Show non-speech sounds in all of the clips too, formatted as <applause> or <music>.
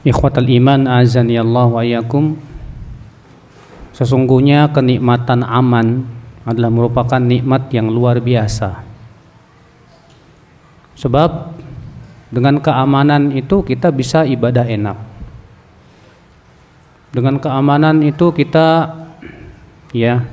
Ikhwatal iman azani Allah wa Sesungguhnya kenikmatan aman adalah merupakan nikmat yang luar biasa. Sebab dengan keamanan itu kita bisa ibadah enak. Dengan keamanan itu kita ya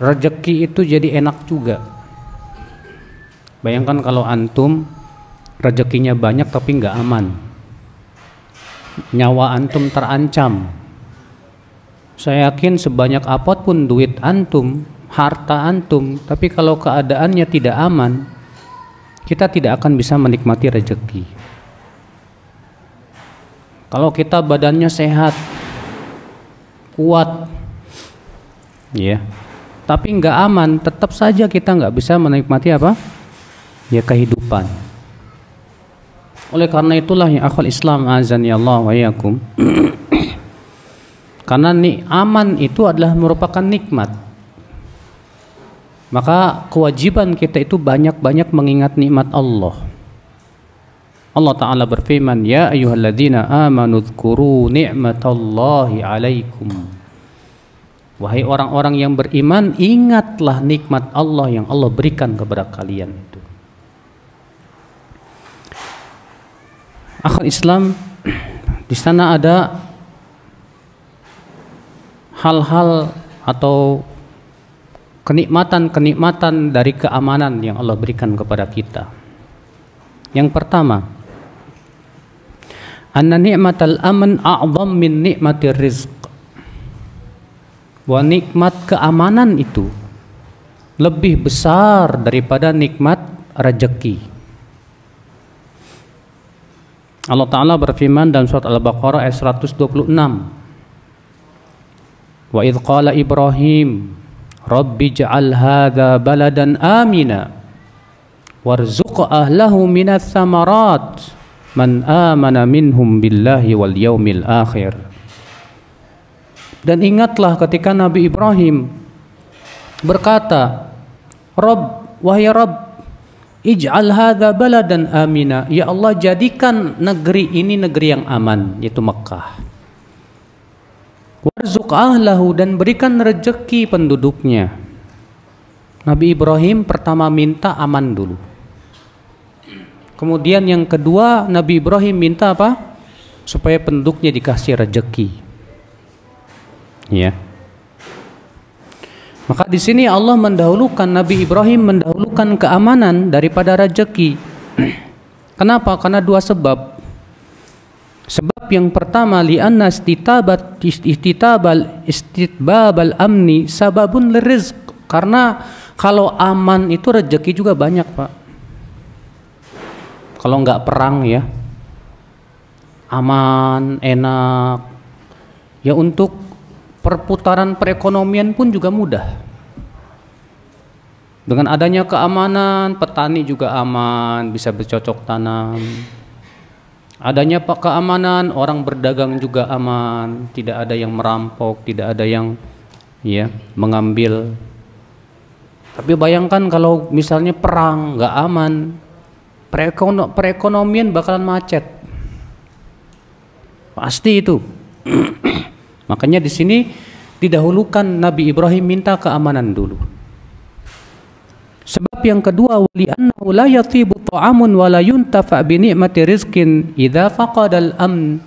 rejeki itu jadi enak juga. Bayangkan kalau antum rezekinya banyak tapi nggak aman nyawa antum terancam. Saya yakin sebanyak apapun duit antum, harta antum, tapi kalau keadaannya tidak aman, kita tidak akan bisa menikmati rezeki. Kalau kita badannya sehat, kuat, ya, yeah. tapi nggak aman, tetap saja kita nggak bisa menikmati apa, ya kehidupan. Oleh karena itulah yang akhwal Islam azan ya Allah wa yakum. <clears throat> karena ni aman itu adalah merupakan nikmat. Maka kewajiban kita itu banyak-banyak mengingat nikmat Allah. Allah Ta'ala berfirman, Ya ayuhalladzina amanu dhkuru ni'matallahi alaikum. Wahai orang-orang yang beriman, ingatlah nikmat Allah yang Allah berikan kepada kalian. akhir Islam di sana ada hal-hal atau kenikmatan-kenikmatan dari keamanan yang Allah berikan kepada kita. Yang pertama, anna ni'matal aman a'zam min nikmatir rizq. Bahwa nikmat keamanan itu lebih besar daripada nikmat rezeki. Allah Ta'ala berfirman dalam surat Al-Baqarah ayat 126 Wa idh qala Ibrahim Rabbi ja'al hadha baladan amina warzuq ahlahu minas samarat man amana minhum billahi wal yaumil akhir dan ingatlah ketika Nabi Ibrahim berkata Rob, wahai Rob, Ij'al hadha baladan amina. Ya Allah, jadikan negeri ini negeri yang aman, yaitu Mekah. Warzuq ahlahu dan berikan rejeki penduduknya. Nabi Ibrahim pertama minta aman dulu. Kemudian yang kedua, Nabi Ibrahim minta apa? Supaya penduduknya dikasih rejeki. Ya. Yeah. Maka di sini Allah mendahulukan Nabi Ibrahim mendahulukan keamanan daripada rejeki. <clears throat> Kenapa? Karena dua sebab. Sebab yang pertama li'anna titabat istitabal istitbabal amni sababun lirizq. Karena kalau aman itu rejeki juga banyak, Pak. Kalau nggak perang ya. Aman, enak. Ya untuk perputaran perekonomian pun juga mudah. Dengan adanya keamanan, petani juga aman, bisa bercocok tanam. Adanya keamanan, orang berdagang juga aman, tidak ada yang merampok, tidak ada yang ya mengambil. Tapi bayangkan kalau misalnya perang nggak aman, perekono perekonomian bakalan macet. Pasti itu. <clears throat> Makanya di sini didahulukan Nabi Ibrahim minta keamanan dulu. Sebab yang kedua wali annahu la yatibu ta'amun wa la yuntafa bi ni'mati rizqin idza al amn.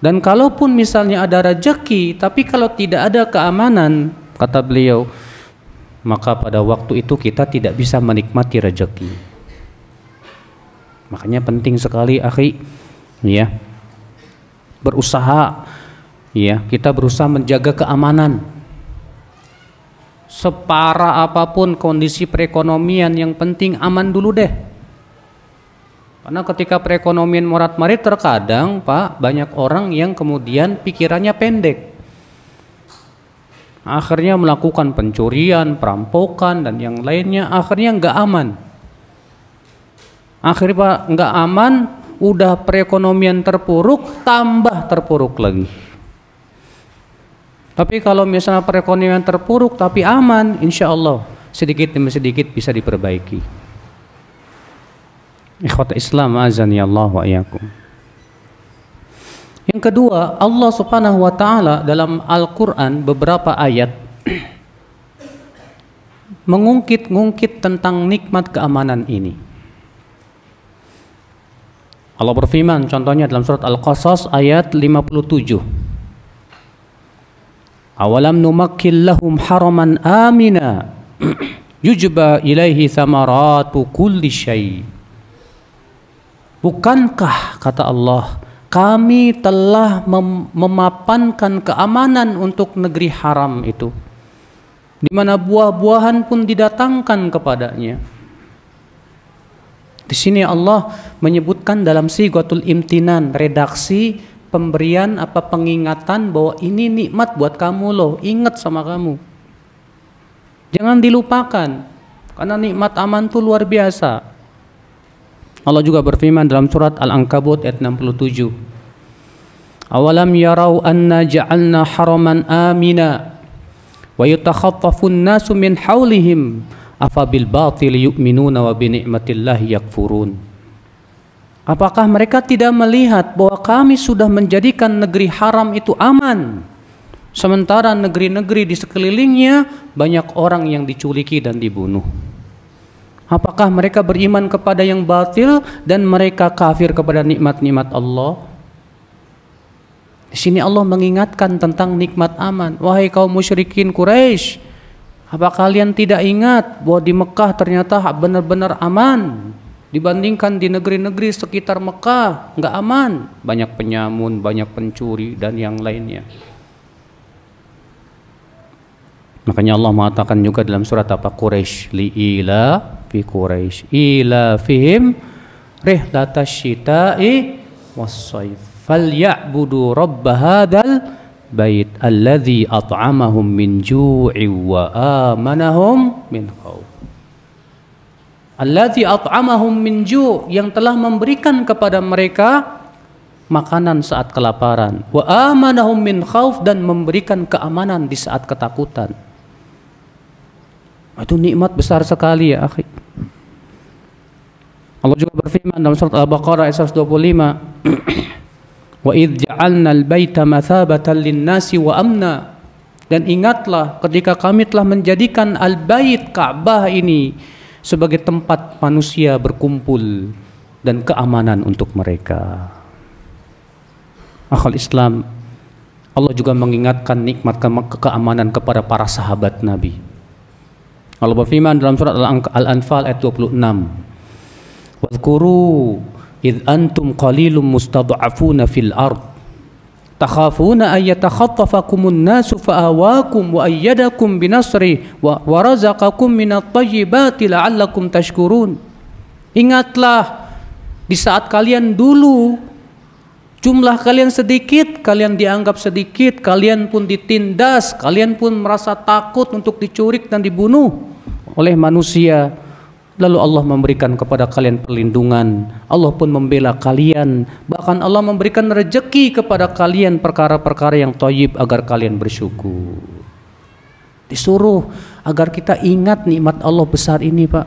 Dan kalaupun misalnya ada rejeki tapi kalau tidak ada keamanan kata beliau maka pada waktu itu kita tidak bisa menikmati rejeki. Makanya penting sekali akhi ya berusaha ya kita berusaha menjaga keamanan Separa apapun kondisi perekonomian yang penting aman dulu deh karena ketika perekonomian morat marit terkadang pak banyak orang yang kemudian pikirannya pendek akhirnya melakukan pencurian perampokan dan yang lainnya akhirnya nggak aman akhirnya pak nggak aman udah perekonomian terpuruk, tambah terpuruk lagi. Tapi kalau misalnya perekonomian terpuruk tapi aman, insya Allah sedikit demi sedikit bisa diperbaiki. Ikhwat Islam azan ya Allah wa iyakum. Yang kedua, Allah Subhanahu wa taala dalam Al-Qur'an beberapa ayat <clears throat> mengungkit-ngungkit tentang nikmat keamanan ini. Allah berfirman contohnya dalam surat Al-Qasas ayat 57. Awalam numakkil lahum haraman amina <clears throat> yujba ilaihi thamaratu kulli syai. Bukankah kata Allah kami telah mem memapankan keamanan untuk negeri haram itu di mana buah-buahan pun didatangkan kepadanya di sini Allah menyebutkan dalam sigotul imtinan, redaksi pemberian apa pengingatan bahwa ini nikmat buat kamu loh, ingat sama kamu. Jangan dilupakan, karena nikmat aman itu luar biasa. Allah juga berfirman dalam surat Al-Ankabut ayat 67. Awalam yarau anna ja'alna haraman amina wa yatakhatafu nasu min haulihim afabil batil yu'minuna wa bi yakfurun Apakah mereka tidak melihat bahwa kami sudah menjadikan negeri haram itu aman? Sementara negeri-negeri di sekelilingnya banyak orang yang diculiki dan dibunuh. Apakah mereka beriman kepada yang batil dan mereka kafir kepada nikmat-nikmat Allah? Di sini Allah mengingatkan tentang nikmat aman. Wahai kaum musyrikin Quraisy, apa kalian tidak ingat bahwa di Mekah ternyata benar-benar aman? Dibandingkan di negeri-negeri sekitar Mekah, nggak aman. Banyak penyamun, banyak pencuri, dan yang lainnya. Makanya Allah mengatakan juga dalam surat apa Quraisy liila fi Quraisy ila fihim rihlatasyita'i wasai fal Falyabudu rabb hadzal bait alladzi at'amahum min ju'i wa amanahum min khauf. Alladzi at'amahum min ju' yang telah memberikan kepada mereka makanan saat kelaparan wa amanahum min khauf dan memberikan keamanan di saat ketakutan. Itu nikmat besar sekali ya, akhi. Allah juga berfirman dalam surat Al-Baqarah ayat 125 <clears throat> Wa idh ja'alna al-baita mathabatan lin-nasi wa amna. Dan ingatlah ketika kami telah menjadikan al-bait Ka'bah ini sebagai tempat manusia berkumpul dan keamanan untuk mereka. Akhal Islam Allah juga mengingatkan nikmat ke- keamanan kepada para sahabat Nabi. Allah berfirman dalam surat Al-Anfal ayat 26. Wadhkuru id antum qalilum mustad'afuna fil ard takhafuna an يتخطفكم nasu fa'awakum wa ayyadakum binasri wa, الطيبات لعلكم تشكرون tayyibati la'allakum tashkurun ingatlah di saat kalian dulu jumlah kalian sedikit kalian dianggap sedikit kalian pun ditindas kalian pun merasa takut untuk dicurik dan dibunuh oleh manusia Lalu Allah memberikan kepada kalian perlindungan. Allah pun membela kalian. Bahkan Allah memberikan rejeki kepada kalian perkara-perkara yang toyib agar kalian bersyukur. Disuruh agar kita ingat nikmat Allah besar ini Pak.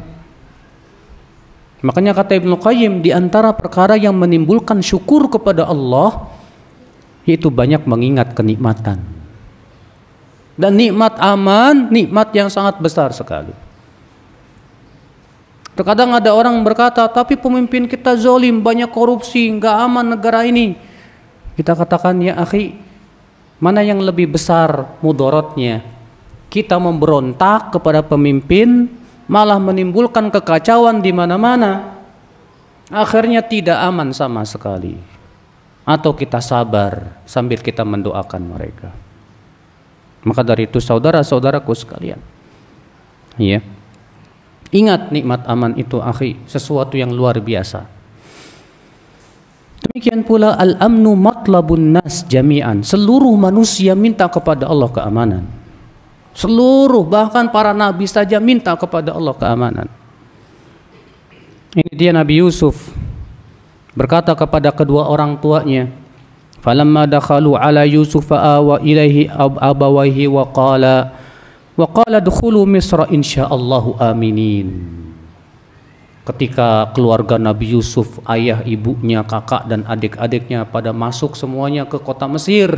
Makanya kata Ibnu Qayyim di antara perkara yang menimbulkan syukur kepada Allah yaitu banyak mengingat kenikmatan. Dan nikmat aman, nikmat yang sangat besar sekali. Terkadang ada orang berkata, tapi pemimpin kita zolim, banyak korupsi, nggak aman negara ini. Kita katakan, ya akhi, mana yang lebih besar mudorotnya? Kita memberontak kepada pemimpin, malah menimbulkan kekacauan di mana-mana. Akhirnya tidak aman sama sekali. Atau kita sabar sambil kita mendoakan mereka. Maka dari itu saudara-saudaraku sekalian. Ya. Yeah Ingat nikmat aman itu akhi, sesuatu yang luar biasa. Demikian pula al-amnu matlabun nas jami'an. Seluruh manusia minta kepada Allah keamanan. Seluruh bahkan para nabi saja minta kepada Allah keamanan. Ini dia Nabi Yusuf berkata kepada kedua orang tuanya, "Falamma dakhalu ala Yusuf awa ilaihi abawaihi wa qala Wa qala dukhulu Misra insyaallahu aminin. Ketika keluarga Nabi Yusuf, ayah, ibunya, kakak dan adik-adiknya pada masuk semuanya ke kota Mesir.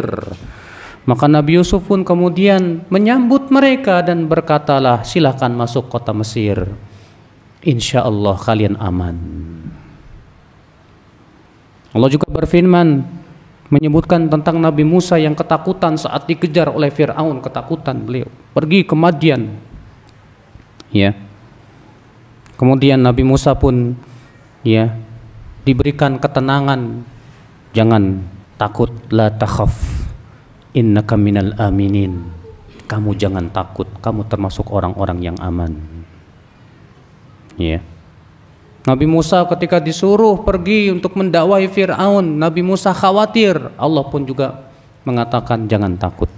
Maka Nabi Yusuf pun kemudian menyambut mereka dan berkatalah, "Silahkan masuk kota Mesir. Insya Allah kalian aman." Allah juga berfirman, menyebutkan tentang Nabi Musa yang ketakutan saat dikejar oleh Firaun, ketakutan beliau. Pergi ke Madian. Ya. Kemudian Nabi Musa pun ya diberikan ketenangan. Jangan takut la takhaf innaka minal aminin. Kamu jangan takut, kamu termasuk orang-orang yang aman. Ya. Yeah. Nabi Musa ketika disuruh pergi untuk mendakwahi Fir'aun, Nabi Musa khawatir. Allah pun juga mengatakan jangan takut.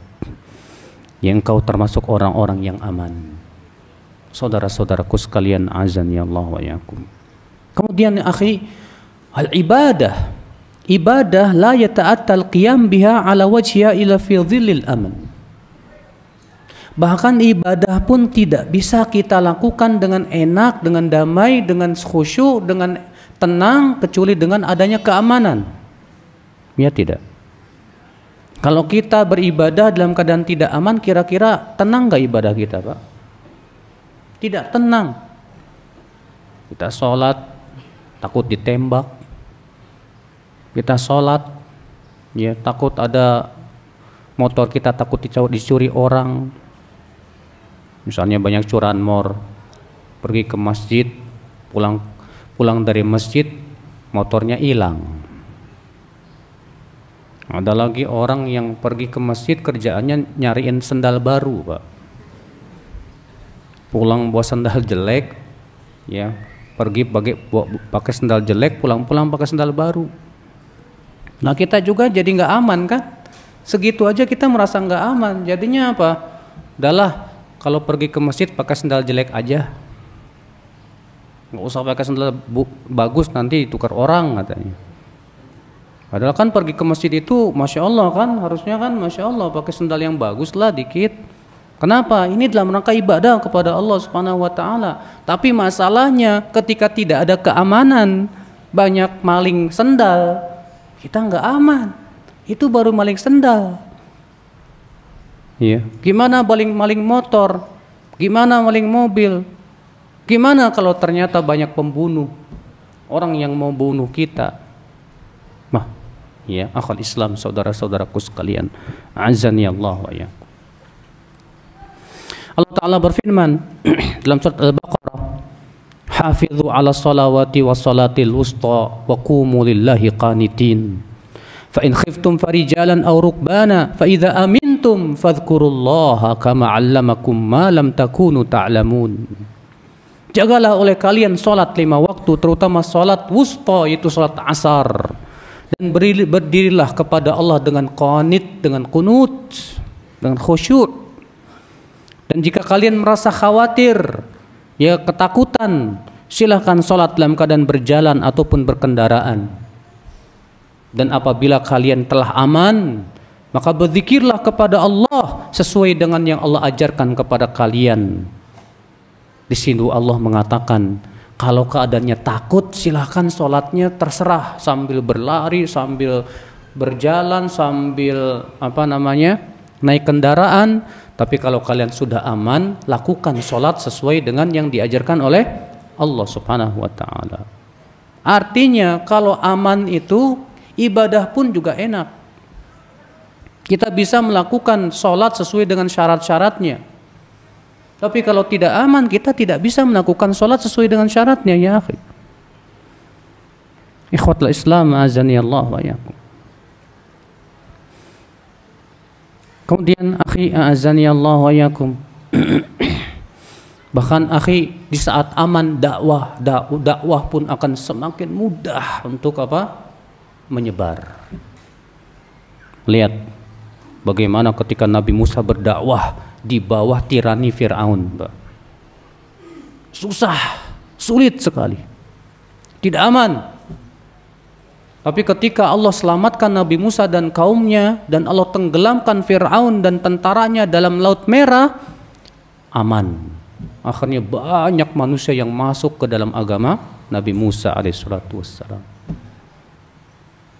yang engkau termasuk orang-orang yang aman. Saudara-saudaraku sekalian azan ya Allah wa yakum. Kemudian akhi, al ibadah. Ibadah la yata'attal qiyam biha ala wajhiha ila fi dhillil aman. Bahkan ibadah pun tidak bisa kita lakukan dengan enak, dengan damai, dengan khusyuk, dengan tenang kecuali dengan adanya keamanan. Ya tidak. Kalau kita beribadah dalam keadaan tidak aman, kira-kira tenang gak ibadah kita, Pak? Tidak tenang. Kita sholat, takut ditembak. Kita sholat, ya takut ada motor kita takut dicuri orang misalnya banyak curahan curanmor pergi ke masjid pulang pulang dari masjid motornya hilang ada lagi orang yang pergi ke masjid kerjaannya nyariin sendal baru pak pulang bawa sendal jelek ya pergi pakai pakai sendal jelek pulang-pulang pakai sendal baru nah kita juga jadi nggak aman kan segitu aja kita merasa nggak aman jadinya apa adalah kalau pergi ke masjid pakai sendal jelek aja nggak usah pakai sendal bagus nanti tukar orang katanya padahal kan pergi ke masjid itu masya Allah kan harusnya kan masya Allah pakai sendal yang bagus lah dikit kenapa ini dalam rangka ibadah kepada Allah subhanahu wa taala tapi masalahnya ketika tidak ada keamanan banyak maling sendal kita nggak aman itu baru maling sendal Iya. Gimana maling maling motor? Gimana maling mobil? Gimana kalau ternyata banyak pembunuh? Orang yang mau bunuh kita. Mah, ya, akal Islam saudara-saudaraku sekalian. Azan ya Allah ya. Allah Ta'ala berfirman <clears throat> dalam surat Al-Baqarah Hafidhu ala salawati wa salatil usta wa kumu lillahi qanitin fa in khiftum farijalan aw rukbana fa idza amin kuntum fadhkurullaha kama 'allamakum ma lam takunu ta'lamun. Jagalah oleh kalian salat lima waktu terutama salat wusta yaitu salat asar dan berdirilah kepada Allah dengan qanit dengan kunut dengan khusyuk. Dan jika kalian merasa khawatir ya ketakutan silahkan salat dalam keadaan berjalan ataupun berkendaraan. Dan apabila kalian telah aman, maka berzikirlah kepada Allah sesuai dengan yang Allah ajarkan kepada kalian. Di sini Allah mengatakan, kalau keadaannya takut silahkan sholatnya terserah sambil berlari, sambil berjalan, sambil apa namanya naik kendaraan. Tapi kalau kalian sudah aman, lakukan sholat sesuai dengan yang diajarkan oleh Allah Subhanahu wa Ta'ala. Artinya, kalau aman itu ibadah pun juga enak. Kita bisa melakukan sholat sesuai dengan syarat-syaratnya. Tapi kalau tidak aman, kita tidak bisa melakukan sholat sesuai dengan syaratnya, ya akhi. Ikhwatul Islam, azani Allah wa yakum. Kemudian akhi azani Allah wa yakum. <clears throat> Bahkan akhi di saat aman dakwah, dakwah pun akan semakin mudah untuk apa? menyebar. Lihat Bagaimana ketika Nabi Musa berdakwah di bawah tirani Firaun, Susah, sulit sekali. Tidak aman. Tapi ketika Allah selamatkan Nabi Musa dan kaumnya dan Allah tenggelamkan Firaun dan tentaranya dalam laut merah, aman. Akhirnya banyak manusia yang masuk ke dalam agama Nabi Musa alaihissalatu wassalam.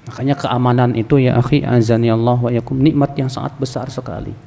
Makanya keamanan itu ya akhi azani Allah wa yakum nikmat yang sangat besar sekali.